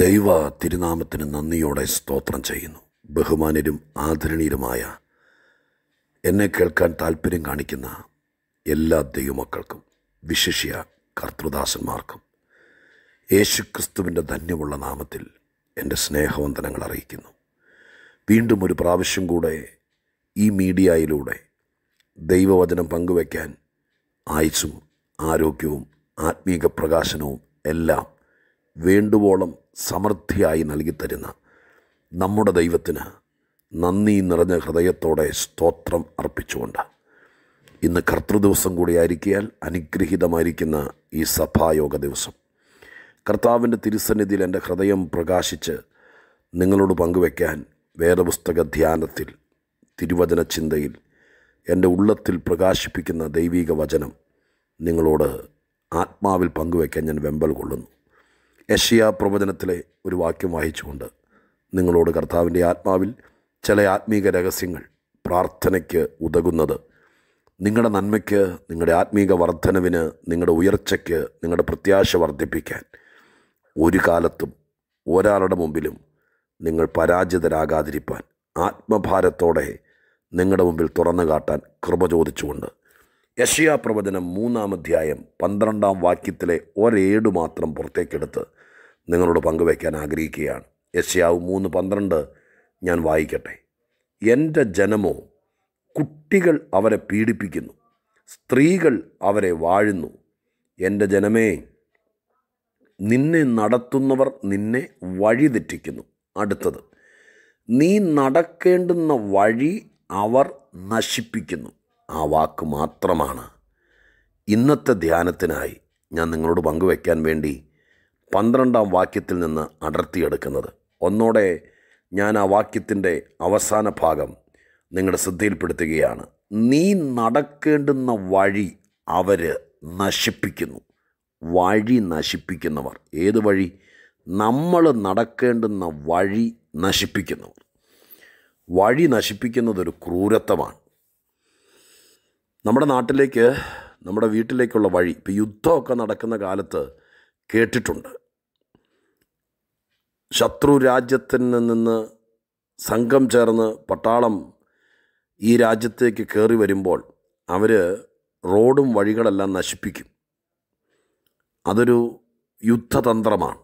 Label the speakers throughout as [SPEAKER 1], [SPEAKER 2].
[SPEAKER 1] ദൈവ തിരുനാമത്തിന് നന്ദിയോടെ സ്തോത്രം ചെയ്യുന്നു ബഹുമാനരും ആദരണീയരുമായ എന്നെ കേൾക്കാൻ താല്പര്യം കാണിക്കുന്ന എല്ലാ ദൈവമക്കൾക്കും വിശിഷ്യ കർത്തൃദാസന്മാർക്കും ക്രിസ്തുവിൻ്റെ ധന്യമുള്ള നാമത്തിൽ എൻ്റെ സ്നേഹവന്ദനങ്ങൾ അറിയിക്കുന്നു വീണ്ടും ഒരു പ്രാവശ്യം കൂടെ ഈ മീഡിയയിലൂടെ ദൈവവചനം പങ്കുവയ്ക്കാൻ ആയുസും ആരോഗ്യവും ആത്മീക പ്രകാശനവും എല്ലാം വേണ്ടുവോളം സമൃദ്ധിയായി നൽകിത്തരുന്ന നമ്മുടെ ദൈവത്തിന് നന്ദി നിറഞ്ഞ ഹൃദയത്തോടെ സ്തോത്രം അർപ്പിച്ചുകൊണ്ട് ഇന്ന് കർത്തൃദിവസം കൂടിയായിരിക്കിയാൽ അനുഗ്രഹീതമായിരിക്കുന്ന ഈ സഭായോഗ ദിവസം കർത്താവിൻ്റെ തിരുസന്നിധിയിൽ എൻ്റെ ഹൃദയം പ്രകാശിച്ച് നിങ്ങളോട് പങ്കുവയ്ക്കാൻ വേദപുസ്തക ധ്യാനത്തിൽ തിരുവചന ചിന്തയിൽ എൻ്റെ ഉള്ളത്തിൽ പ്രകാശിപ്പിക്കുന്ന ദൈവീക വചനം നിങ്ങളോട് ആത്മാവിൽ പങ്കുവയ്ക്കാൻ ഞാൻ വെമ്പൽ കൊള്ളുന്നു യഷ്യ പ്രവചനത്തിലെ ഒരു വാക്യം വായിച്ചുകൊണ്ട് നിങ്ങളോട് കർത്താവിൻ്റെ ആത്മാവിൽ ചില ആത്മീക രഹസ്യങ്ങൾ പ്രാർത്ഥനയ്ക്ക് ഉതകുന്നത് നിങ്ങളുടെ നന്മയ്ക്ക് നിങ്ങളുടെ ആത്മീക വർധനവിന് നിങ്ങളുടെ ഉയർച്ചയ്ക്ക് നിങ്ങളുടെ പ്രത്യാശ വർദ്ധിപ്പിക്കാൻ ഒരു കാലത്തും ഒരാളുടെ മുമ്പിലും നിങ്ങൾ പരാജിതരാകാതിരിപ്പാൻ ആത്മഭാരത്തോടെ നിങ്ങളുടെ മുമ്പിൽ തുറന്നു കാട്ടാൻ കൃപ ചോദിച്ചുകൊണ്ട് യശയാ പ്രവചനം മൂന്നാം അധ്യായം പന്ത്രണ്ടാം വാക്യത്തിലെ ഒരേടു മാത്രം പുറത്തേക്കെടുത്ത് നിങ്ങളോട് പങ്കുവയ്ക്കാൻ ആഗ്രഹിക്കുകയാണ് യശയാവ് മൂന്ന് പന്ത്രണ്ട് ഞാൻ വായിക്കട്ടെ എൻ്റെ ജനമോ കുട്ടികൾ അവരെ പീഡിപ്പിക്കുന്നു സ്ത്രീകൾ അവരെ വാഴുന്നു എൻ്റെ ജനമേ നിന്നെ നടത്തുന്നവർ നിന്നെ വഴിതെറ്റിക്കുന്നു അടുത്തത് നീ നടക്കേണ്ടുന്ന വഴി അവർ നശിപ്പിക്കുന്നു ആ വാക്ക് മാത്രമാണ് ഇന്നത്തെ ധ്യാനത്തിനായി ഞാൻ നിങ്ങളോട് പങ്കുവയ്ക്കാൻ വേണ്ടി പന്ത്രണ്ടാം വാക്യത്തിൽ നിന്ന് അടർത്തിയെടുക്കുന്നത് ഒന്നോടെ ഞാൻ ആ വാക്യത്തിൻ്റെ അവസാന ഭാഗം നിങ്ങളുടെ ശ്രദ്ധയിൽപ്പെടുത്തുകയാണ് നീ നടക്കേണ്ടുന്ന വഴി അവർ നശിപ്പിക്കുന്നു വഴി നശിപ്പിക്കുന്നവർ ഏത് വഴി നമ്മൾ നടക്കേണ്ടുന്ന വഴി നശിപ്പിക്കുന്നവർ വഴി നശിപ്പിക്കുന്നതൊരു ക്രൂരത്വമാണ് നമ്മുടെ നാട്ടിലേക്ക് നമ്മുടെ വീട്ടിലേക്കുള്ള വഴി ഇപ്പോൾ യുദ്ധമൊക്കെ നടക്കുന്ന കാലത്ത് കേട്ടിട്ടുണ്ട് ശത്രു രാജ്യത്തിൽ നിന്ന് സംഘം ചേർന്ന് പട്ടാളം ഈ രാജ്യത്തേക്ക് കയറി വരുമ്പോൾ അവർ റോഡും വഴികളെല്ലാം നശിപ്പിക്കും അതൊരു യുദ്ധതന്ത്രമാണ്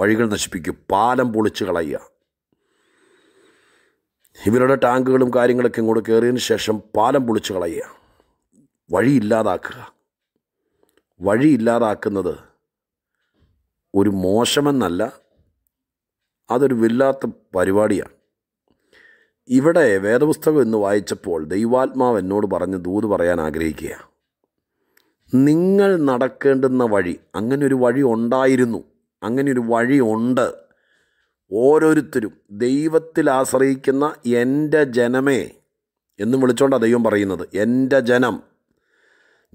[SPEAKER 1] വഴികൾ നശിപ്പിക്കും പാലം പൊളിച്ച് കളയുക ഇവരുടെ ടാങ്കുകളും കാര്യങ്ങളൊക്കെ ഇങ്ങോട്ട് കയറിയതിന് ശേഷം പാലം പൊളിച്ച് കളയുക വഴിയില്ലാതാക്കുക വഴിയില്ലാതാക്കുന്നത് ഒരു മോശമെന്നല്ല അതൊരു വില്ലാത്ത പരിപാടിയാണ് ഇവിടെ വേദപുസ്തകം എന്ന് വായിച്ചപ്പോൾ ദൈവാത്മാവ് എന്നോട് പറഞ്ഞ് ദൂത് പറയാൻ ആഗ്രഹിക്കുക നിങ്ങൾ നടക്കേണ്ടുന്ന വഴി അങ്ങനെ ഒരു വഴി ഉണ്ടായിരുന്നു അങ്ങനെ ഒരു വഴി ഉണ്ട് ഓരോരുത്തരും ദൈവത്തിൽ ആശ്രയിക്കുന്ന എൻ്റെ ജനമേ എന്ന് വിളിച്ചോണ്ടാണ് ദൈവം പറയുന്നത് എൻ്റെ ജനം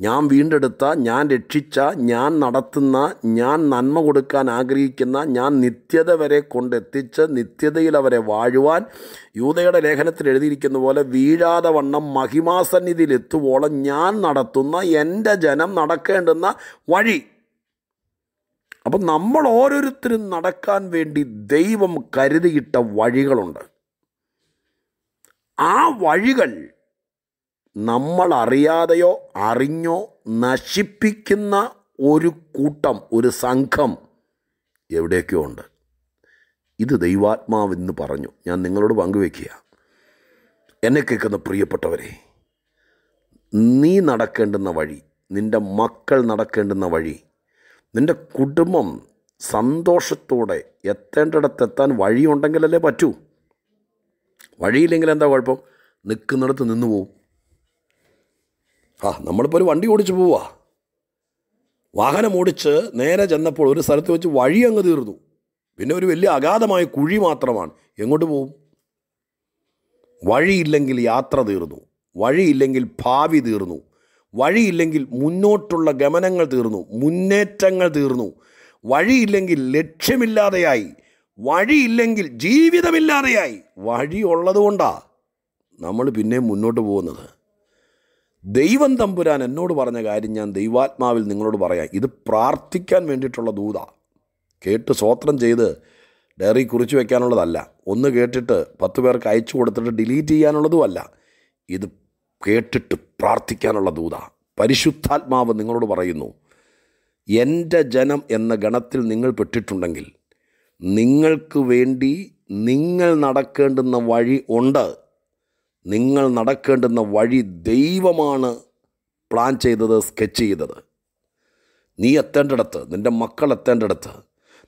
[SPEAKER 1] ഞാൻ വീണ്ടെടുത്ത ഞാൻ രക്ഷിച്ച ഞാൻ നടത്തുന്ന ഞാൻ നന്മ കൊടുക്കാൻ ആഗ്രഹിക്കുന്ന ഞാൻ നിത്യത വരെ കൊണ്ടെത്തിച്ച് നിത്യതയിൽ അവരെ വാഴുവാൻ യൂതയുടെ ലേഖനത്തിൽ എഴുതിയിരിക്കുന്ന പോലെ വീഴാതെ വണ്ണം മഹിമാസന്നിധിയിലെത്തുവോളം എത്തുവോളം ഞാൻ നടത്തുന്ന എൻ്റെ ജനം നടക്കേണ്ടുന്ന വഴി അപ്പം നമ്മൾ ഓരോരുത്തരും നടക്കാൻ വേണ്ടി ദൈവം കരുതിയിട്ട വഴികളുണ്ട് ആ വഴികൾ നമ്മളറിയാതെയോ അറിഞ്ഞോ നശിപ്പിക്കുന്ന ഒരു കൂട്ടം ഒരു സംഘം എവിടെയൊക്കെയോ ഉണ്ട് ഇത് ദൈവാത്മാവെന്ന് പറഞ്ഞു ഞാൻ നിങ്ങളോട് പങ്കുവെക്കുക എന്നെ കേൾക്കുന്ന പ്രിയപ്പെട്ടവരെ നീ നടക്കേണ്ടുന്ന വഴി നിൻ്റെ മക്കൾ നടക്കേണ്ടുന്ന വഴി നിൻ്റെ കുടുംബം സന്തോഷത്തോടെ എത്താൻ വഴിയുണ്ടെങ്കിലല്ലേ പറ്റൂ വഴിയില്ലെങ്കിൽ എന്താ കുഴപ്പം നിൽക്കുന്നിടത്ത് നിന്ന് പോവും ആ നമ്മളിപ്പോൾ ഒരു വണ്ടി ഓടിച്ച് പോവാ വാഹനം ഓടിച്ച് നേരെ ചെന്നപ്പോൾ ഒരു സ്ഥലത്ത് വെച്ച് വഴി അങ്ങ് തീർന്നു പിന്നെ ഒരു വലിയ അഗാധമായ കുഴി മാത്രമാണ് എങ്ങോട്ട് പോവും വഴിയില്ലെങ്കിൽ യാത്ര തീർന്നു വഴിയില്ലെങ്കിൽ ഭാവി തീർന്നു വഴിയില്ലെങ്കിൽ മുന്നോട്ടുള്ള ഗമനങ്ങൾ തീർന്നു മുന്നേറ്റങ്ങൾ തീർന്നു വഴിയില്ലെങ്കിൽ ലക്ഷ്യമില്ലാതെയായി വഴിയില്ലെങ്കിൽ ജീവിതമില്ലാതെയായി വഴി ഉള്ളതുകൊണ്ടാണ് നമ്മൾ പിന്നെ മുന്നോട്ട് പോകുന്നത് ദൈവം തമ്പുരാൻ എന്നോട് പറഞ്ഞ കാര്യം ഞാൻ ദൈവാത്മാവിൽ നിങ്ങളോട് പറയാം ഇത് പ്രാർത്ഥിക്കാൻ വേണ്ടിയിട്ടുള്ള ദൂത കേട്ട് സ്വോത്രം ചെയ്ത് ഡയറി കുറിച്ച് വയ്ക്കാനുള്ളതല്ല ഒന്ന് കേട്ടിട്ട് പത്ത് പേർക്ക് അയച്ചു കൊടുത്തിട്ട് ഡിലീറ്റ് ചെയ്യാനുള്ളതുമല്ല ഇത് കേട്ടിട്ട് പ്രാർത്ഥിക്കാനുള്ള ദൂത പരിശുദ്ധാത്മാവ് നിങ്ങളോട് പറയുന്നു എൻ്റെ ജനം എന്ന ഗണത്തിൽ നിങ്ങൾ പെട്ടിട്ടുണ്ടെങ്കിൽ നിങ്ങൾക്ക് വേണ്ടി നിങ്ങൾ നടക്കേണ്ടുന്ന വഴി ഉണ്ട് നിങ്ങൾ നടക്കേണ്ടുന്ന വഴി ദൈവമാണ് പ്ലാൻ ചെയ്തത് സ്കെച്ച് ചെയ്തത് നീ എത്തേണ്ടിടത്ത് നിൻ്റെ മക്കൾ എത്തേണ്ടിടത്ത്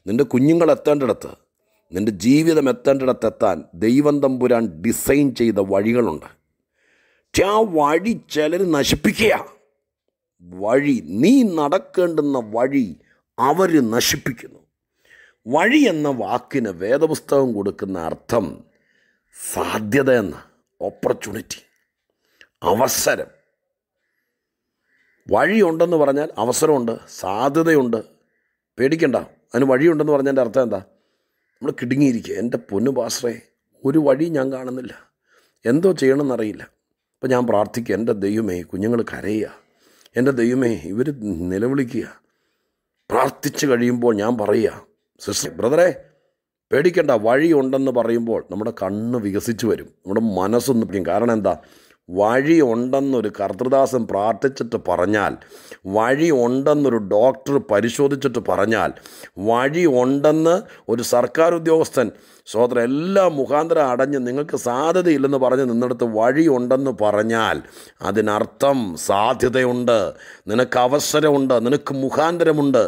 [SPEAKER 1] നിൻ്റെ കുഞ്ഞുങ്ങൾ എത്തേണ്ടിടത്ത് നിൻ്റെ ജീവിതം എത്തേണ്ടടത്ത് എത്താൻ ദൈവം തമ്പുരാൻ ഡിസൈൻ ചെയ്ത വഴികളുണ്ട് ആ വഴി ചിലർ നശിപ്പിക്കുക വഴി നീ നടക്കേണ്ടുന്ന വഴി അവർ നശിപ്പിക്കുന്നു വഴി എന്ന വാക്കിന് വേദപുസ്തകം കൊടുക്കുന്ന അർത്ഥം സാധ്യത എന്നാണ് ഓപ്പർച്യൂണിറ്റി അവസരം വഴിയുണ്ടെന്ന് പറഞ്ഞാൽ അവസരമുണ്ട് സാധ്യതയുണ്ട് പേടിക്കണ്ട അതിന് വഴിയുണ്ടെന്ന് പറഞ്ഞതിൻ്റെ അർത്ഥം എന്താ നമ്മൾ കിടുങ്ങിയിരിക്കുക എൻ്റെ പൊന്നു പാശ്രേ ഒരു വഴി ഞാൻ കാണുന്നില്ല എന്തോ ചെയ്യണമെന്നറിയില്ല അപ്പോൾ ഞാൻ പ്രാർത്ഥിക്കുക എൻ്റെ ദൈവമേ കുഞ്ഞുങ്ങൾ കരയുക എൻ്റെ ദൈവമേ ഇവർ നിലവിളിക്കുക പ്രാർത്ഥിച്ചു കഴിയുമ്പോൾ ഞാൻ പറയുക സിസ്റ്റർ ബ്രദറേ പേടിക്കേണ്ട വഴിയുണ്ടെന്ന് പറയുമ്പോൾ നമ്മുടെ കണ്ണ് വികസിച്ചു വരും നമ്മുടെ മനസ്സൊന്ന് പിടിക്കും കാരണം എന്താ വഴിയുണ്ടെന്നൊരു കർത്തൃദാസൻ പ്രാർത്ഥിച്ചിട്ട് പറഞ്ഞാൽ വഴിയുണ്ടെന്നൊരു ഡോക്ടർ പരിശോധിച്ചിട്ട് പറഞ്ഞാൽ വഴിയുണ്ടെന്ന് ഒരു സർക്കാർ ഉദ്യോഗസ്ഥൻ സ്വതന്ത്ര എല്ലാ മുഖാന്തരം അടഞ്ഞ് നിങ്ങൾക്ക് സാധ്യതയില്ലെന്ന് പറഞ്ഞ് നിന്നിടത്ത് വഴിയുണ്ടെന്ന് പറഞ്ഞാൽ അതിനർത്ഥം സാധ്യതയുണ്ട് നിനക്ക് അവസരമുണ്ട് നിനക്ക് മുഖാന്തരമുണ്ട്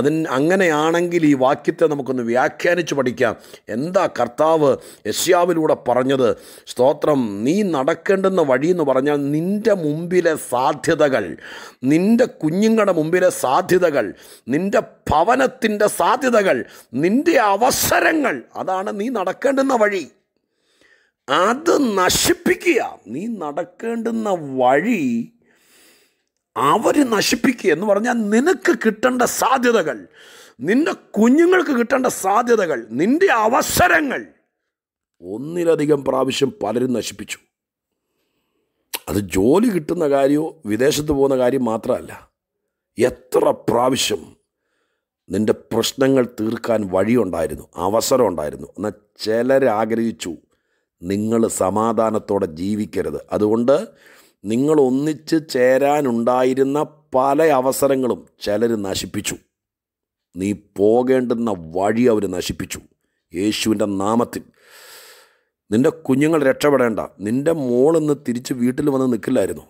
[SPEAKER 1] അതിന് അങ്ങനെയാണെങ്കിൽ ഈ വാക്യത്തെ നമുക്കൊന്ന് വ്യാഖ്യാനിച്ച് പഠിക്കാം എന്താ കർത്താവ് യശ്യാവിലൂടെ പറഞ്ഞത് സ്തോത്രം നീ നടക്കേണ്ടുന്ന വഴിയെന്ന് പറഞ്ഞാൽ നിൻ്റെ മുമ്പിലെ സാധ്യതകൾ നിൻ്റെ കുഞ്ഞുങ്ങളുടെ മുമ്പിലെ സാധ്യതകൾ നിൻ്റെ ഭവനത്തിൻ്റെ സാധ്യതകൾ നിൻ്റെ അവസരങ്ങൾ അതാണ് നീ നടക്കേണ്ടുന്ന വഴി അത് നശിപ്പിക്കുക നീ നടക്കേണ്ടുന്ന വഴി അവർ നശിപ്പിക്കുക എന്ന് പറഞ്ഞാൽ നിനക്ക് കിട്ടേണ്ട സാധ്യതകൾ നിൻ്റെ കുഞ്ഞുങ്ങൾക്ക് കിട്ടേണ്ട സാധ്യതകൾ നിൻ്റെ അവസരങ്ങൾ ഒന്നിലധികം പ്രാവശ്യം പലരും നശിപ്പിച്ചു അത് ജോലി കിട്ടുന്ന കാര്യമോ വിദേശത്ത് പോകുന്ന കാര്യം മാത്രമല്ല എത്ര പ്രാവശ്യം നിൻ്റെ പ്രശ്നങ്ങൾ തീർക്കാൻ വഴിയുണ്ടായിരുന്നു അവസരം ഉണ്ടായിരുന്നു എന്നാൽ ചിലരാഗ്രഹിച്ചു നിങ്ങൾ സമാധാനത്തോടെ ജീവിക്കരുത് അതുകൊണ്ട് നിങ്ങൾ ഒന്നിച്ച് ചേരാനുണ്ടായിരുന്ന പല അവസരങ്ങളും ചിലർ നശിപ്പിച്ചു നീ പോകേണ്ടുന്ന വഴി അവർ നശിപ്പിച്ചു യേശുവിൻ്റെ നാമത്തിൽ നിൻ്റെ കുഞ്ഞുങ്ങൾ രക്ഷപ്പെടേണ്ട നിൻ്റെ മോളിന്ന് തിരിച്ച് വീട്ടിൽ വന്ന് നിൽക്കില്ലായിരുന്നു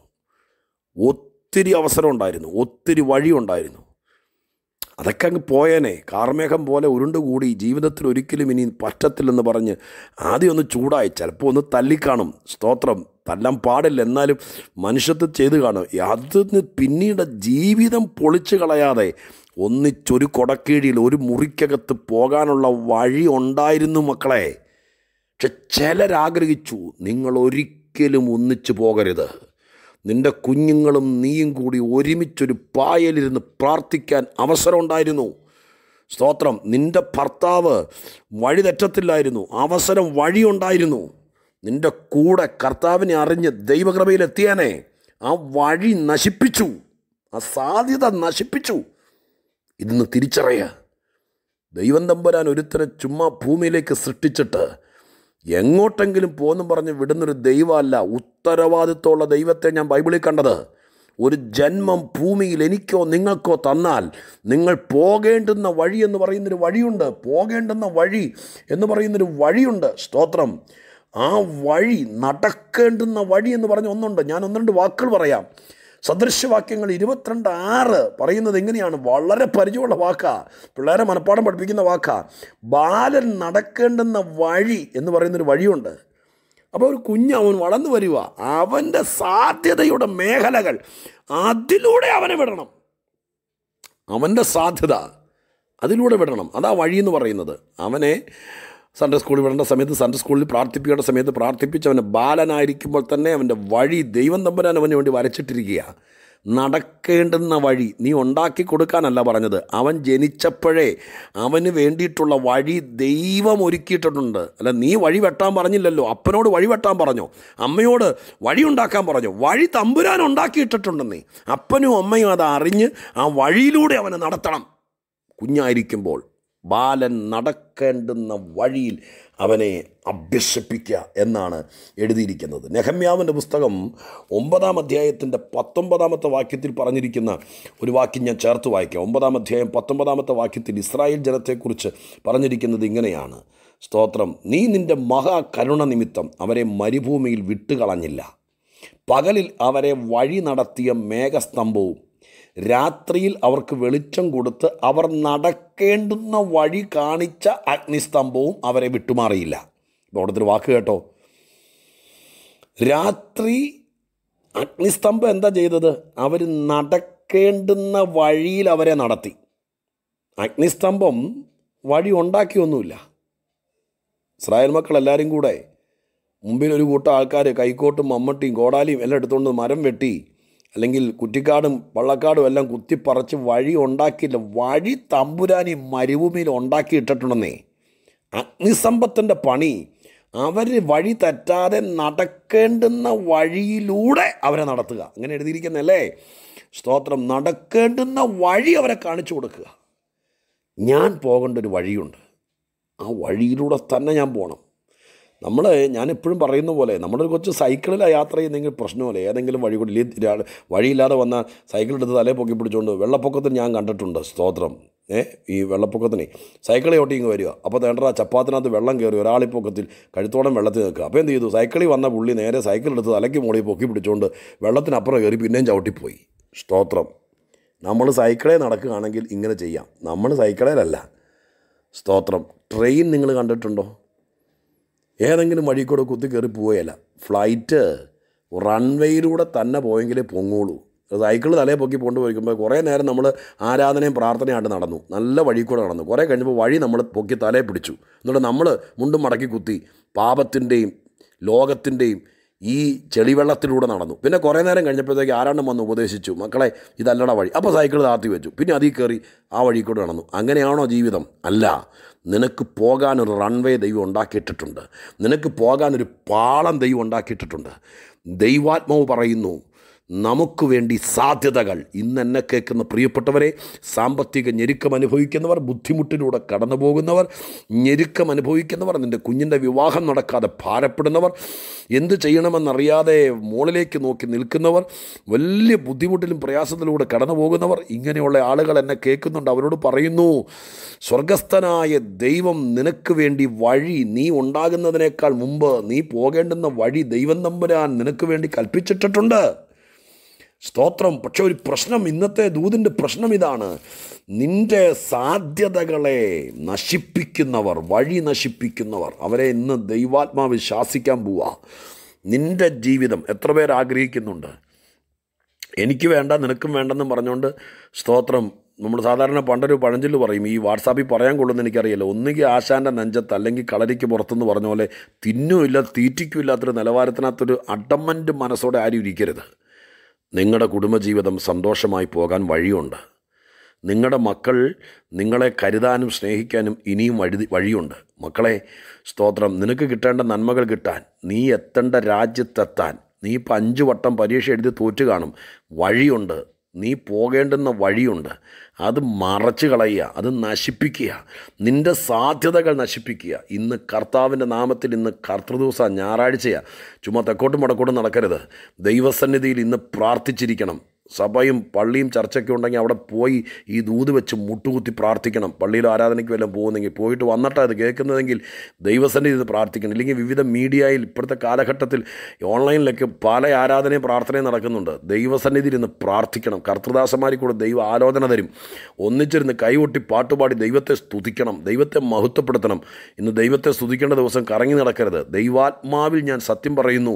[SPEAKER 1] ഒത്തിരി അവസരം ഉണ്ടായിരുന്നു ഒത്തിരി വഴിയുണ്ടായിരുന്നു അതൊക്കെ അങ്ങ് പോയേനെ കാർമേഘം പോലെ ഉരുണ്ടുകൂടി ജീവിതത്തിൽ ഒരിക്കലും ഇനി പറ്റത്തില്ലെന്ന് പറഞ്ഞ് ആദ്യം ഒന്ന് ചൂടായി ചിലപ്പോൾ ഒന്ന് തല്ലിക്കാണും സ്തോത്രം തല്ലാൻ പാടില്ല എന്നാലും മനുഷ്യത്വ ചെയ്ത് കാണും അതിന് പിന്നീട് ജീവിതം പൊളിച്ചു കളയാതെ ഒന്നിച്ചൊരു കൊടക്കീഴിയിൽ ഒരു മുറിക്കകത്ത് പോകാനുള്ള വഴി ഉണ്ടായിരുന്നു മക്കളെ പക്ഷെ ചിലരാഗ്രഹിച്ചു നിങ്ങൾ ഒരിക്കലും ഒന്നിച്ചു പോകരുത് നിൻ്റെ കുഞ്ഞുങ്ങളും നീയും കൂടി ഒരുമിച്ചൊരു പായലിരുന്ന് പ്രാർത്ഥിക്കാൻ അവസരമുണ്ടായിരുന്നു സ്തോത്രം നിൻ്റെ ഭർത്താവ് വഴി തെറ്റത്തില്ലായിരുന്നു അവസരം വഴിയുണ്ടായിരുന്നു നിൻ്റെ കൂടെ കർത്താവിനെ അറിഞ്ഞ് ദൈവകൃപയിലെത്തിയാനേ ആ വഴി നശിപ്പിച്ചു ആ സാധ്യത നശിപ്പിച്ചു ഇതിന് തിരിച്ചറിയുക ദൈവം തമ്പുരാൻ ഒരുത്തരെ ചുമ്മാ ഭൂമിയിലേക്ക് സൃഷ്ടിച്ചിട്ട് എങ്ങോട്ടെങ്കിലും പോകുന്നു പറഞ്ഞ് വിടുന്നൊരു ദൈവമല്ല ഉത്തരവാദിത്വമുള്ള ദൈവത്തെ ഞാൻ ബൈബിളിൽ കണ്ടത് ഒരു ജന്മം ഭൂമിയിൽ എനിക്കോ നിങ്ങൾക്കോ തന്നാൽ നിങ്ങൾ പോകേണ്ടുന്ന വഴി എന്ന് പറയുന്നൊരു വഴിയുണ്ട് പോകേണ്ടുന്ന വഴി എന്ന് പറയുന്നൊരു വഴിയുണ്ട് സ്തോത്രം ആ വഴി നടക്കേണ്ടുന്ന വഴി എന്ന് പറഞ്ഞ ഒന്നുണ്ട് ഞാൻ ഒന്ന് രണ്ട് വാക്കുകൾ പറയാം സദൃശ്യവാക്യങ്ങൾ ഇരുപത്തിരണ്ട് ആറ് പറയുന്നത് എങ്ങനെയാണ് വളരെ പരിചയമുള്ള വാക്കാ പിള്ളേരെ മനഃപ്പാടം പഠിപ്പിക്കുന്ന വാക്കാ ബാലൻ നടക്കേണ്ടുന്ന വഴി എന്ന് പറയുന്നൊരു വഴിയുണ്ട് അപ്പോൾ ഒരു കുഞ്ഞ് അവൻ വളർന്നു വരിക അവൻ്റെ സാധ്യതയുടെ മേഖലകൾ അതിലൂടെ അവനെ വിടണം അവൻ്റെ സാധ്യത അതിലൂടെ വിടണം അതാ വഴി എന്ന് പറയുന്നത് അവനെ സൺഡേ സ്കൂളിൽ വിടേണ്ട സമയത്ത് സൺഡേ സ്കൂളിൽ പ്രാർത്ഥിപ്പിക്കേണ്ട സമയത്ത് പ്രാർത്ഥിപ്പിച്ച് അവൻ്റെ ബാലനായിരിക്കുമ്പോൾ തന്നെ അവൻ്റെ വഴി ദൈവം തമ്പുരാൻ അവന് വേണ്ടി വരച്ചിട്ടിരിക്കുകയാണ് നടക്കേണ്ടുന്ന വഴി നീ ഉണ്ടാക്കി കൊടുക്കാനല്ല പറഞ്ഞത് അവൻ ജനിച്ചപ്പോഴേ അവന് വേണ്ടിയിട്ടുള്ള വഴി ദൈവം ഒരുക്കിയിട്ടുണ്ട് അല്ല നീ വഴി വെട്ടാൻ പറഞ്ഞില്ലല്ലോ അപ്പനോട് വഴി വെട്ടാൻ പറഞ്ഞു അമ്മയോട് വഴി ഉണ്ടാക്കാൻ പറഞ്ഞു വഴി തമ്പുരാൻ നീ അപ്പനും അമ്മയും അത് അറിഞ്ഞ് ആ വഴിയിലൂടെ അവനെ നടത്തണം കുഞ്ഞായിരിക്കുമ്പോൾ ബാലൻ നടക്കേണ്ടുന്ന വഴിയിൽ അവനെ അഭ്യസിപ്പിക്കുക എന്നാണ് എഴുതിയിരിക്കുന്നത് നെഹമ്യാവിൻ്റെ പുസ്തകം ഒമ്പതാം അധ്യായത്തിൻ്റെ പത്തൊമ്പതാമത്തെ വാക്യത്തിൽ പറഞ്ഞിരിക്കുന്ന ഒരു വാക്യം ഞാൻ ചേർത്ത് വായിക്കാം ഒമ്പതാം അധ്യായം പത്തൊമ്പതാമത്തെ വാക്യത്തിൽ ഇസ്രായേൽ ജനത്തെക്കുറിച്ച് പറഞ്ഞിരിക്കുന്നത് ഇങ്ങനെയാണ് സ്തോത്രം നീ നിൻ്റെ മഹാകരുണ നിമിത്തം അവരെ മരുഭൂമിയിൽ വിട്ടുകളഞ്ഞില്ല പകലിൽ അവരെ വഴി നടത്തിയ മേഘസ്തംഭവും രാത്രിയിൽ അവർക്ക് വെളിച്ചം കൊടുത്ത് അവർ നടക്കേണ്ടുന്ന വഴി കാണിച്ച അഗ്നിസ്തംഭവും അവരെ വിട്ടുമാറിയില്ല അവിടുത്തെ വാക്ക് കേട്ടോ രാത്രി അഗ്നിസ്തംഭം എന്താ ചെയ്തത് അവർ നടക്കേണ്ടുന്ന വഴിയിൽ അവരെ നടത്തി അഗ്നിസ്തംഭം വഴി ഉണ്ടാക്കിയൊന്നുമില്ല ഇസ്രായേൽ എല്ലാവരും കൂടെ മുമ്പിൽ ഒരു കൂട്ടം ആൾക്കാർ കൈക്കോട്ടും മമ്മട്ടിയും കോടാലിയും എല്ലാം എടുത്തുകൊണ്ട് മരം വെട്ടി അല്ലെങ്കിൽ കുറ്റിക്കാടും പള്ളക്കാടും എല്ലാം കുത്തിപ്പറച്ച് വഴി ഉണ്ടാക്കിയില്ല വഴി തമ്പുരാനി മരുഭൂമിയിൽ ഇട്ടിട്ടുണ്ടെന്നേ അഗ്നിസമ്പത്തിൻ്റെ പണി അവർ വഴി തെറ്റാതെ നടക്കേണ്ടുന്ന വഴിയിലൂടെ അവരെ നടത്തുക അങ്ങനെ എഴുതിയിരിക്കുന്നല്ലേ സ്തോത്രം നടക്കേണ്ടുന്ന വഴി അവരെ കാണിച്ചു കൊടുക്കുക ഞാൻ പോകേണ്ട ഒരു വഴിയുണ്ട് ആ വഴിയിലൂടെ തന്നെ ഞാൻ പോകണം നമ്മൾ ഞാൻ എപ്പോഴും പറയുന്ന പോലെ നമ്മളൊരു കൊച്ച് സൈക്കിളിലാണ് യാത്ര ചെയ്യുന്നെങ്കിൽ പ്രശ്നമല്ലേ ഏതെങ്കിലും വഴി കൂടി വഴിയില്ലാതെ വന്ന സൈക്കിൾ എടുത്ത് തലേ പൊക്കി പിടിച്ചുകൊണ്ട് വെള്ളപ്പൊക്കത്തിന് ഞാൻ കണ്ടിട്ടുണ്ട് സ്തോത്രം ഏ ഈ വെള്ളപ്പൊക്കത്തിന് സൈക്കിളിൽ ഓട്ടിങ് വരിക അപ്പോൾ തേണ്ട ചപ്പാത്തിനകത്ത് വെള്ളം കയറി ഒരാളിപ്പൊക്കത്തിൽ കഴുത്തോടം വെള്ളത്തിൽ നിൽക്കുക അപ്പോൾ എന്ത് ചെയ്തു സൈക്കിളിൽ വന്ന പുള്ളി നേരെ സൈക്കിൾ എടുത്ത് തലയ്ക്ക് മുകളിൽ പൊക്കി പിടിച്ചുകൊണ്ട് വെള്ളത്തിനപ്പുറം കയറി പിന്നെയും ചവിട്ടിപ്പോയി സ്തോത്രം നമ്മൾ സൈക്കിളേ നടക്കുകയാണെങ്കിൽ ഇങ്ങനെ ചെയ്യാം നമ്മൾ സൈക്കിളേലല്ല സ്തോത്രം ട്രെയിൻ നിങ്ങൾ കണ്ടിട്ടുണ്ടോ ഏതെങ്കിലും വഴി കൂടെ കുത്തി കയറി പോവുകയല്ല ഫ്ലൈറ്റ് റൺവേയിലൂടെ തന്നെ പോയെങ്കിലേ പൊങ്ങുള്ളൂ സൈക്കിൾ തലേ പൊക്കി പോകേണ്ടി പോയിരിക്കുമ്പോൾ കുറേ നേരം നമ്മൾ ആരാധനയും പ്രാർത്ഥനയായിട്ട് നടന്നു നല്ല വഴി കൂടെ നടന്നു കുറേ കഴിഞ്ഞപ്പോൾ വഴി നമ്മൾ പൊക്കി തലേ പിടിച്ചു എന്നിട്ട് നമ്മൾ മുണ്ടും മടക്കി കുത്തി പാപത്തിൻ്റെയും ലോകത്തിൻ്റെയും ഈ ചെളിവെള്ളത്തിലൂടെ നടന്നു പിന്നെ കുറേ നേരം കഴിഞ്ഞപ്പോഴത്തേക്ക് ആരാണ്ടും വന്ന് ഉപദേശിച്ചു മക്കളെ ഇതല്ലട വഴി അപ്പോൾ സൈക്കിൾ താത്തി വെച്ചു പിന്നെ അതിൽ കയറി ആ വഴി കൂടെ നടന്നു അങ്ങനെയാണോ ജീവിതം അല്ല നിനക്ക് പോകാനൊരു റൺവേ ദൈവം ഉണ്ടാക്കിയിട്ടിട്ടുണ്ട് നിനക്ക് പോകാനൊരു പാളം ദൈവം ഉണ്ടാക്കിയിട്ടിട്ടുണ്ട് ദൈവാത്മാവ് പറയുന്നു നമുക്ക് വേണ്ടി സാധ്യതകൾ ഇന്ന് എന്നെ കേൾക്കുന്ന പ്രിയപ്പെട്ടവരെ സാമ്പത്തിക ഞെരുക്കം അനുഭവിക്കുന്നവർ ബുദ്ധിമുട്ടിലൂടെ കടന്നു പോകുന്നവർ ഞെരുക്കം അനുഭവിക്കുന്നവർ നിൻ്റെ കുഞ്ഞിൻ്റെ വിവാഹം നടക്കാതെ ഭാരപ്പെടുന്നവർ എന്ത് ചെയ്യണമെന്നറിയാതെ മുകളിലേക്ക് നോക്കി നിൽക്കുന്നവർ വലിയ ബുദ്ധിമുട്ടിലും പ്രയാസത്തിലൂടെ കടന്നു പോകുന്നവർ ഇങ്ങനെയുള്ള ആളുകൾ എന്നെ കേൾക്കുന്നുണ്ട് അവരോട് പറയുന്നു സ്വർഗസ്ഥനായ ദൈവം നിനക്ക് വേണ്ടി വഴി നീ ഉണ്ടാകുന്നതിനേക്കാൾ മുമ്പ് നീ പോകേണ്ടുന്ന വഴി ദൈവം തമ്പുരാൻ നിനക്ക് വേണ്ടി കൽപ്പിച്ചിട്ടിട്ടുണ്ട് സ്തോത്രം പക്ഷെ ഒരു പ്രശ്നം ഇന്നത്തെ ദൂതിൻ്റെ പ്രശ്നം ഇതാണ് നിൻ്റെ സാധ്യതകളെ നശിപ്പിക്കുന്നവർ വഴി നശിപ്പിക്കുന്നവർ അവരെ ഇന്ന് ദൈവാത്മാവ് ശാസിക്കാൻ പോവുക നിൻ്റെ ജീവിതം എത്ര പേർ ആഗ്രഹിക്കുന്നുണ്ട് എനിക്ക് വേണ്ട നിനക്കും വേണ്ടെന്ന് പറഞ്ഞുകൊണ്ട് സ്തോത്രം നമ്മൾ സാധാരണ പണ്ടൊരു പഴഞ്ചൊല്ല് പറയും ഈ വാട്സാപ്പിൽ പറയാൻ കൊള്ളുന്ന എനിക്കറിയില്ല ഒന്നുകിൽ ആശാൻ്റെ നെഞ്ചത്ത് അല്ലെങ്കിൽ കളരിക്ക് പുറത്തുനിന്ന് പറഞ്ഞ പോലെ തിന്നുമില്ല ഇല്ലാത്തൊരു നിലവാരത്തിനകത്തൊരു അഡമൻ്റ് മനസ്സോടെ ആരും ഇരിക്കരുത് നിങ്ങളുടെ കുടുംബജീവിതം സന്തോഷമായി പോകാൻ വഴിയുണ്ട് നിങ്ങളുടെ മക്കൾ നിങ്ങളെ കരുതാനും സ്നേഹിക്കാനും ഇനിയും വഴി വഴിയുണ്ട് മക്കളെ സ്തോത്രം നിനക്ക് കിട്ടേണ്ട നന്മകൾ കിട്ടാൻ നീ എത്തേണ്ട രാജ്യത്തെത്താൻ നീ ഇപ്പം അഞ്ച് വട്ടം പരീക്ഷ എഴുതി തോറ്റു കാണും വഴിയുണ്ട് നീ പോകേണ്ടുന്ന വഴിയുണ്ട് അത് മറച്ചു കളയുക അത് നശിപ്പിക്കുക നിൻ്റെ സാധ്യതകൾ നശിപ്പിക്കുക ഇന്ന് കർത്താവിൻ്റെ നാമത്തിൽ ഇന്ന് കർത്തൃദിവസ ഞായറാഴ്ചയാണ് ചുമ്മാ തെക്കോട്ടും വടക്കോട്ടും നടക്കരുത് ദൈവസന്നിധിയിൽ ഇന്ന് പ്രാർത്ഥിച്ചിരിക്കണം സഭയും പള്ളിയും ചർച്ചയ്ക്കും ഉണ്ടെങ്കിൽ അവിടെ പോയി ഈ ദൂത് വെച്ച് മുട്ടുകുത്തി പ്രാർത്ഥിക്കണം പള്ളിയിൽ ആരാധനയ്ക്ക് വല്ലതും പോകുന്നെങ്കിൽ പോയിട്ട് വന്നിട്ടാണ് അത് കേൾക്കുന്നതെങ്കിൽ ദൈവസന്നിധി ഇത് പ്രാർത്ഥിക്കണം ഇല്ലെങ്കിൽ വിവിധ മീഡിയയിൽ ഇപ്പോഴത്തെ കാലഘട്ടത്തിൽ ഓൺലൈനിലൊക്കെ പല ആരാധനയും പ്രാർത്ഥനയും നടക്കുന്നുണ്ട് ദൈവസന്നിധിയിൽ ഇന്ന് പ്രാർത്ഥിക്കണം കർത്തൃദാസന്മാരിൽ കൂടെ ദൈവ ആലോചന തരും ഒന്നിച്ചിരുന്ന് കൈകൊട്ടി പാട്ടുപാടി ദൈവത്തെ സ്തുതിക്കണം ദൈവത്തെ മഹത്വപ്പെടുത്തണം ഇന്ന് ദൈവത്തെ സ്തുതിക്കേണ്ട ദിവസം കറങ്ങി നടക്കരുത് ദൈവാത്മാവിൽ ഞാൻ സത്യം പറയുന്നു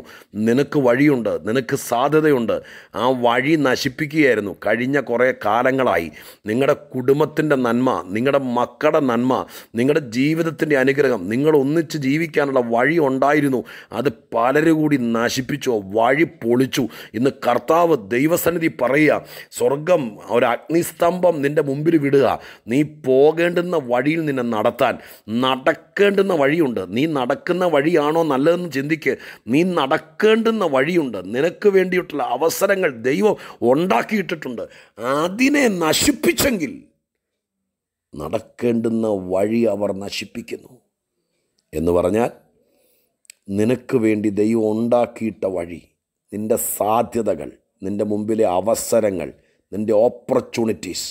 [SPEAKER 1] നിനക്ക് വഴിയുണ്ട് നിനക്ക് സാധ്യതയുണ്ട് ആ വഴി നശ നശിപ്പിക്കുകയായിരുന്നു കഴിഞ്ഞ കുറേ കാലങ്ങളായി നിങ്ങളുടെ കുടുംബത്തിൻ്റെ നന്മ നിങ്ങളുടെ മക്കളുടെ നന്മ നിങ്ങളുടെ ജീവിതത്തിൻ്റെ അനുഗ്രഹം നിങ്ങൾ ഒന്നിച്ച് ജീവിക്കാനുള്ള വഴി ഉണ്ടായിരുന്നു അത് പലരുകൂടി കൂടി നശിപ്പിച്ചോ വഴി പൊളിച്ചു ഇന്ന് കർത്താവ് ദൈവസന്നിധി പറയുക സ്വർഗം ഒരു അഗ്നിസ്തംഭം നിൻ്റെ മുമ്പിൽ വിടുക നീ പോകേണ്ടുന്ന വഴിയിൽ നിന്നെ നടത്താൻ നടക്കേണ്ടുന്ന വഴിയുണ്ട് നീ നടക്കുന്ന വഴിയാണോ നല്ലതെന്ന് ചിന്തിക്ക് നീ നടക്കേണ്ടുന്ന വഴിയുണ്ട് നിനക്ക് വേണ്ടിയിട്ടുള്ള അവസരങ്ങൾ ദൈവം ഉണ്ടാക്കിയിട്ടിട്ടുണ്ട് അതിനെ നശിപ്പിച്ചെങ്കിൽ നടക്കേണ്ടുന്ന വഴി അവർ നശിപ്പിക്കുന്നു എന്ന് പറഞ്ഞാൽ നിനക്ക് വേണ്ടി ദൈവം ഉണ്ടാക്കിയിട്ട വഴി നിൻ്റെ സാധ്യതകൾ നിൻ്റെ മുമ്പിലെ അവസരങ്ങൾ നിൻ്റെ ഓപ്പർച്യൂണിറ്റീസ്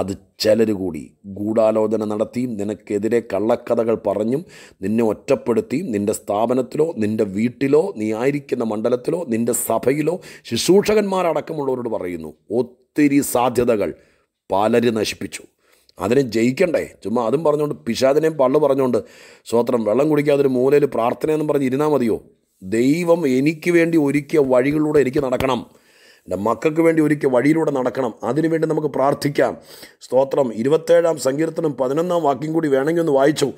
[SPEAKER 1] അത് ചിലർ കൂടി ഗൂഢാലോചന നടത്തിയും നിനക്കെതിരെ കള്ളക്കഥകൾ പറഞ്ഞും നിന്നെ ഒറ്റപ്പെടുത്തിയും നിൻ്റെ സ്ഥാപനത്തിലോ നിൻ്റെ വീട്ടിലോ നീ ആയിരിക്കുന്ന മണ്ഡലത്തിലോ നിൻ്റെ സഭയിലോ ശുശ്രൂഷകന്മാരടക്കമുള്ളവരോട് പറയുന്നു ഒത്തിരി സാധ്യതകൾ പലര് നശിപ്പിച്ചു അതിനെ ജയിക്കണ്ടേ ചുമ്മാ അതും പറഞ്ഞുകൊണ്ട് പിശാദിനെയും പള്ളു പറഞ്ഞുകൊണ്ട് സ്വോത്രം വെള്ളം കുടിക്കാതെ ഒരു മൂലയിൽ പ്രാർത്ഥനയെന്നും പറഞ്ഞ് ഇരുന്നാൽ മതിയോ ദൈവം എനിക്ക് വേണ്ടി ഒരുക്കിയ വഴികളിലൂടെ എനിക്ക് നടക്കണം എൻ്റെ മക്കൾക്ക് വേണ്ടി ഒരിക്കൽ വഴിയിലൂടെ നടക്കണം അതിനുവേണ്ടി നമുക്ക് പ്രാർത്ഥിക്കാം സ്തോത്രം ഇരുപത്തേഴാം സങ്കീർത്തനം പതിനൊന്നാം വാക്യം കൂടി വേണമെങ്കിൽ ഒന്ന് വായിച്ചു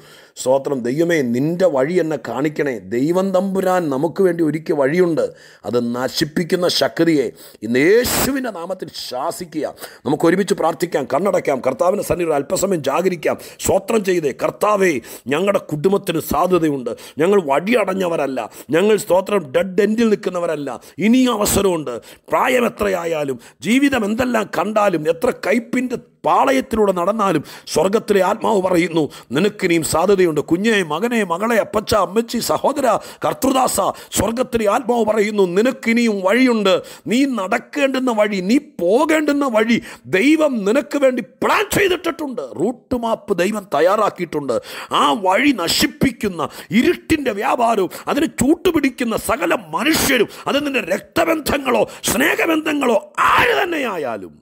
[SPEAKER 1] സ്തോത്രം ദൈവമേ നിൻ്റെ വഴി എന്നെ കാണിക്കണേ ദൈവം തമ്പുരാൻ നമുക്ക് വേണ്ടി ഒരുക്കിയ വഴിയുണ്ട് അത് നശിപ്പിക്കുന്ന ശക്തിയെ ഇന്ന് യേശുവിൻ്റെ നാമത്തിൽ ശാസിക്കുക നമുക്ക് ഒരുമിച്ച് പ്രാർത്ഥിക്കാം കണ്ണടയ്ക്കാം കർത്താവിൻ്റെ സന്നിധി അല്പസമയം ജാഗരിക്കാം സ്തോത്രം ചെയ്തേ കർത്താവേ ഞങ്ങളുടെ കുടുംബത്തിന് സാധ്യതയുണ്ട് ഞങ്ങൾ വഴിയടഞ്ഞവരല്ല ഞങ്ങൾ സ്തോത്രം ഡെഡ് എൻഡിൽ നിൽക്കുന്നവരല്ല ഇനിയും അവസരമുണ്ട് പ്രായം എത്രയായാലും ജീവിതം എന്തെല്ലാം കണ്ടാലും എത്ര കയ്പിൻ്റെ പാളയത്തിലൂടെ നടന്നാലും സ്വർഗത്തിലെ ആത്മാവ് പറയുന്നു നിനക്കിനിയും സാധ്യതയുണ്ട് കുഞ്ഞെ മകനെ മകളെ അപ്പച്ച അമ്മച്ചി സഹോദര കർത്തൃദാസ സ്വർഗത്തിലെ ആത്മാവ് പറയുന്നു നിനക്കിനിയും വഴിയുണ്ട് നീ നടക്കേണ്ടുന്ന വഴി നീ പോകേണ്ടുന്ന വഴി ദൈവം നിനക്ക് വേണ്ടി പ്ലാൻ ചെയ്തിട്ടിട്ടുണ്ട് റൂട്ട് മാപ്പ് ദൈവം തയ്യാറാക്കിയിട്ടുണ്ട് ആ വഴി നശിപ്പിക്കുന്ന ഇരുട്ടിൻ്റെ വ്യാപാരവും അതിന് ചൂട്ടുപിടിക്കുന്ന സകല മനുഷ്യരും അത് രക്തബന്ധങ്ങളോ സ്നേഹബന്ധങ്ങളോ ആര് തന്നെയായാലും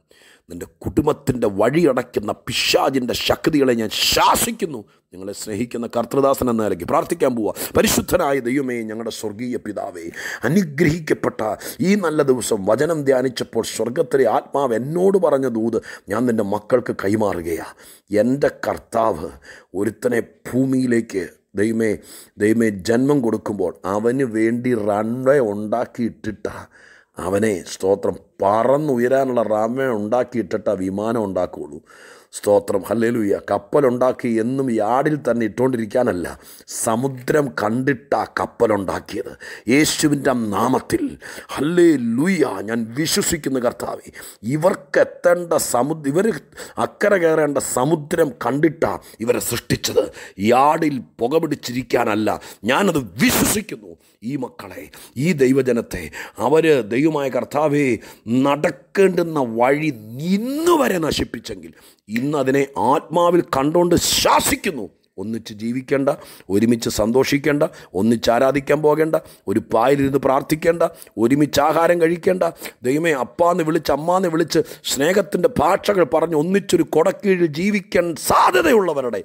[SPEAKER 1] നിൻ്റെ കുടുംബത്തിൻ്റെ വഴിയടയ്ക്കുന്ന പിശാജിൻ്റെ ശക്തികളെ ഞാൻ ശാസിക്കുന്നു നിങ്ങളെ സ്നേഹിക്കുന്ന കർത്തൃദാസൻ എന്ന നിലയ്ക്ക് പ്രാർത്ഥിക്കാൻ പോവുക പരിശുദ്ധനായ ദൈവമേ ഞങ്ങളുടെ സ്വർഗീയ പിതാവേ അനുഗ്രഹിക്കപ്പെട്ട ഈ നല്ല ദിവസം വചനം ധ്യാനിച്ചപ്പോൾ സ്വർഗത്തിലെ ആത്മാവ് എന്നോട് പറഞ്ഞ ദൂത് ഞാൻ നിൻ്റെ മക്കൾക്ക് കൈമാറുകയാണ് എൻ്റെ കർത്താവ് ഒരുത്തനെ ഭൂമിയിലേക്ക് ദൈവമേ ദൈവമേ ജന്മം കൊടുക്കുമ്പോൾ അവന് വേണ്ടി റൺവേ ഉണ്ടാക്കിയിട്ടിട്ടാണ് അവനെ സ്തോത്രം പറന്നുയരാനുള്ള റാമയെ ഉണ്ടാക്കിയിട്ടിട്ട് ആ വിമാനം ഉണ്ടാക്കുകയുള്ളൂ സ്തോത്രം ഹല്ലേലൂയ കപ്പലുണ്ടാക്കി എന്നും യാടിൽ തന്നെ ഇട്ടുകൊണ്ടിരിക്കാനല്ല സമുദ്രം കണ്ടിട്ട കപ്പലുണ്ടാക്കിയത് യേശുവിൻ്റെ നാമത്തിൽ ഹല്ലേ ലൂയ ഞാൻ വിശ്വസിക്കുന്ന കർത്താവ് ഇവർക്ക് എത്തേണ്ട സമുദ്ര ഇവർ അക്കരെ കയറേണ്ട സമുദ്രം കണ്ടിട്ട ഇവരെ സൃഷ്ടിച്ചത് യാടിൽ പുക പിടിച്ചിരിക്കാനല്ല ഞാനത് വിശ്വസിക്കുന്നു ഈ മക്കളെ ഈ ദൈവജനത്തെ അവർ ദൈവമായ കർത്താവെ നടക്കേണ്ടുന്ന വഴി ഇന്നുവരെ നശിപ്പിച്ചെങ്കിൽ ഇന്ന് അതിനെ ആത്മാവിൽ കണ്ടുകൊണ്ട് ശാസിക്കുന്നു ഒന്നിച്ച് ജീവിക്കേണ്ട ഒരുമിച്ച് സന്തോഷിക്കേണ്ട ഒന്നിച്ച് ആരാധിക്കാൻ പോകേണ്ട ഒരു പായലിരുന്ന് പ്രാർത്ഥിക്കേണ്ട ഒരുമിച്ച് ആഹാരം കഴിക്കേണ്ട ദൈവമേ അപ്പാന്ന് വിളിച്ച് അമ്മാന്ന് വിളിച്ച് സ്നേഹത്തിൻ്റെ ഭാഷകൾ പറഞ്ഞ് ഒന്നിച്ചൊരു കൊടക്കീഴിൽ ജീവിക്കാൻ സാധ്യതയുള്ളവരുടെ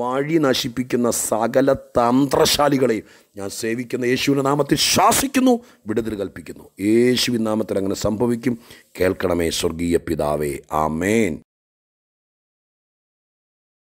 [SPEAKER 1] വഴി നശിപ്പിക്കുന്ന സകല തന്ത്രശാലികളെ ഞാൻ സേവിക്കുന്ന യേശുവിൻ്റെ നാമത്തിൽ ശാസിക്കുന്നു വിടുതൽ കൽപ്പിക്കുന്നു യേശുവിൻ നാമത്തിൽ അങ്ങനെ സംഭവിക്കും കേൾക്കണമേ സ്വർഗീയ പിതാവേ ആമേൻ